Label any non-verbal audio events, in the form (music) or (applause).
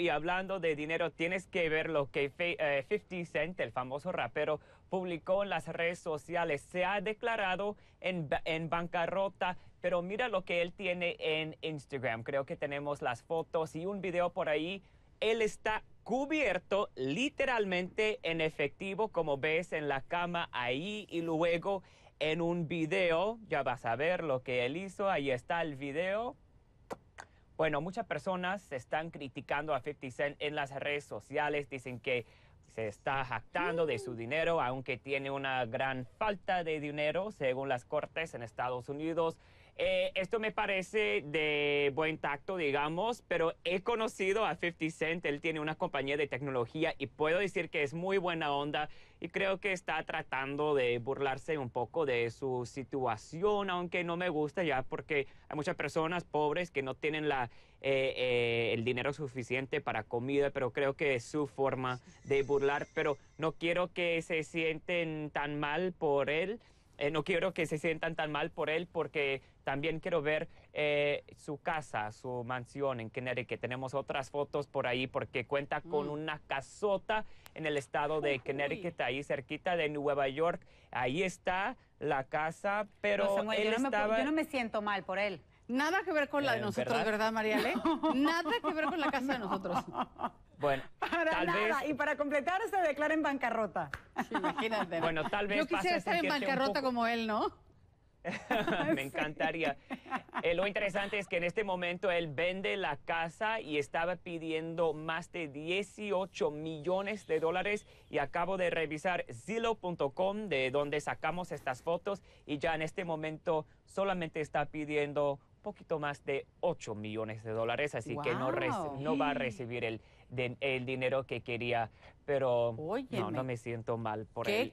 y hablando de dinero, tienes que ver lo que 50 eh, Cent, el famoso rapero, publicó en las redes sociales. Se ha declarado en, en bancarrota, pero mira lo que él tiene en Instagram. Creo que tenemos las fotos y un video por ahí. Él está cubierto literalmente en efectivo, como ves en la cama ahí y luego en un video. Ya vas a ver lo que él hizo. Ahí está el video. Bueno, muchas personas están criticando a 50 Cent en las redes sociales, dicen que se está jactando de su mm. dinero, aunque tiene una gran falta de dinero, según las cortes en Estados Unidos. Eh, esto me parece de buen tacto, digamos, pero he conocido a 50 Cent, él tiene una compañía de tecnología y puedo decir que es muy buena onda y creo que está tratando de burlarse un poco de su situación, aunque no me gusta ya porque hay muchas personas pobres que no tienen la, eh, eh, el dinero suficiente para comida, pero creo que es su forma de burlarse pero no quiero que se sienten tan mal por él. Eh, no quiero que se sientan tan mal por él porque también quiero ver eh, su casa, su mansión en Connecticut. Tenemos otras fotos por ahí porque cuenta con mm. una casota en el estado de Uy. Connecticut, ahí cerquita de Nueva York. Ahí está la casa, pero él yo, no estaba... me, yo no me siento mal por él. Nada que ver con la de eh, nosotros, ¿verdad, ¿verdad Mariale? (laughs) Nada que ver con la casa de nosotros. Bueno, y para completar, se declara en bancarrota. imagínate. bueno, tal vez. Yo quisiera estar en bancarrota como él, ¿no? (laughs) Me encantaría. Eh, lo interesante es que en este momento él vende la casa y estaba pidiendo más de 18 millones de dólares y acabo de revisar zillow.com de donde sacamos estas fotos y ya en este momento solamente está pidiendo poquito más de 8 millones de dólares, así que no, no va a recibir el, el dinero que quería, pero no, no me siento mal por él.